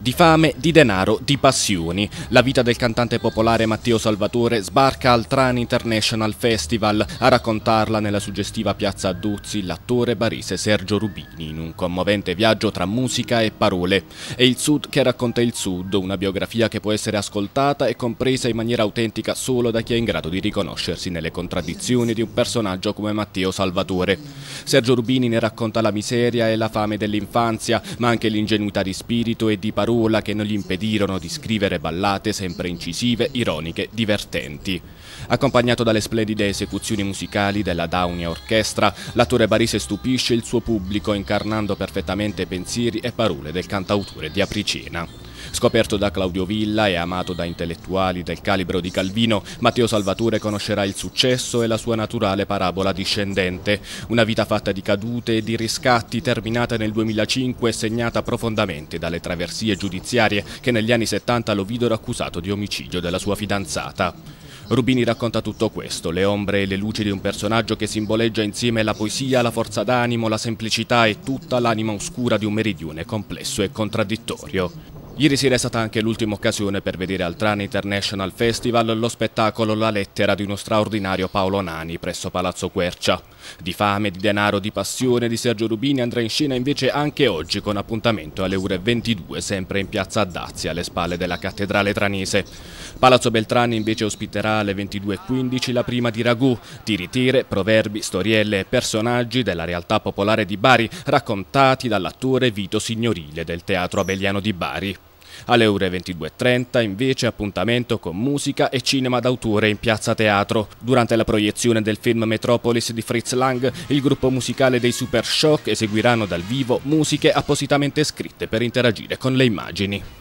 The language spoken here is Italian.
Di fame, di denaro, di passioni. La vita del cantante popolare Matteo Salvatore sbarca al Tran International Festival. A raccontarla nella suggestiva piazza Duzzi l'attore barese Sergio Rubini in un commovente viaggio tra musica e parole. È il Sud che racconta il Sud, una biografia che può essere ascoltata e compresa in maniera autentica solo da chi è in grado di riconoscersi nelle contraddizioni di un personaggio come Matteo Salvatore. Sergio Rubini ne racconta la miseria e la fame dell'infanzia, ma anche l'ingenuità di spirito e di parole Scamarula che non gli impedirono di scrivere ballate sempre incisive, ironiche, divertenti. Accompagnato dalle splendide esecuzioni musicali della Daunia Orchestra, l'attore barise stupisce il suo pubblico incarnando perfettamente pensieri e parole del cantautore di Apricina. Scoperto da Claudio Villa e amato da intellettuali del calibro di Calvino, Matteo Salvatore conoscerà il successo e la sua naturale parabola discendente. Una vita fatta di cadute e di riscatti, terminata nel 2005 e segnata profondamente dalle traversie giudiziarie che negli anni 70 lo videro accusato di omicidio della sua fidanzata. Rubini racconta tutto questo, le ombre e le luci di un personaggio che simboleggia insieme la poesia, la forza d'animo, la semplicità e tutta l'anima oscura di un meridione complesso e contraddittorio. Ieri sera è stata anche l'ultima occasione per vedere al Trani International Festival lo spettacolo La lettera di uno straordinario Paolo Nani presso Palazzo Quercia. Di fame, di denaro, di passione di Sergio Rubini andrà in scena invece anche oggi con appuntamento alle ore 22 sempre in piazza Dazzi alle spalle della cattedrale tranese. Palazzo Beltrani invece ospiterà alle 22.15 la prima di ragù, tiritire, proverbi, storielle e personaggi della realtà popolare di Bari raccontati dall'attore Vito Signorile del Teatro Abeliano di Bari. Alle ore 22.30 invece appuntamento con musica e cinema d'autore in piazza teatro. Durante la proiezione del film Metropolis di Fritz Lang, il gruppo musicale dei Super Shock eseguiranno dal vivo musiche appositamente scritte per interagire con le immagini.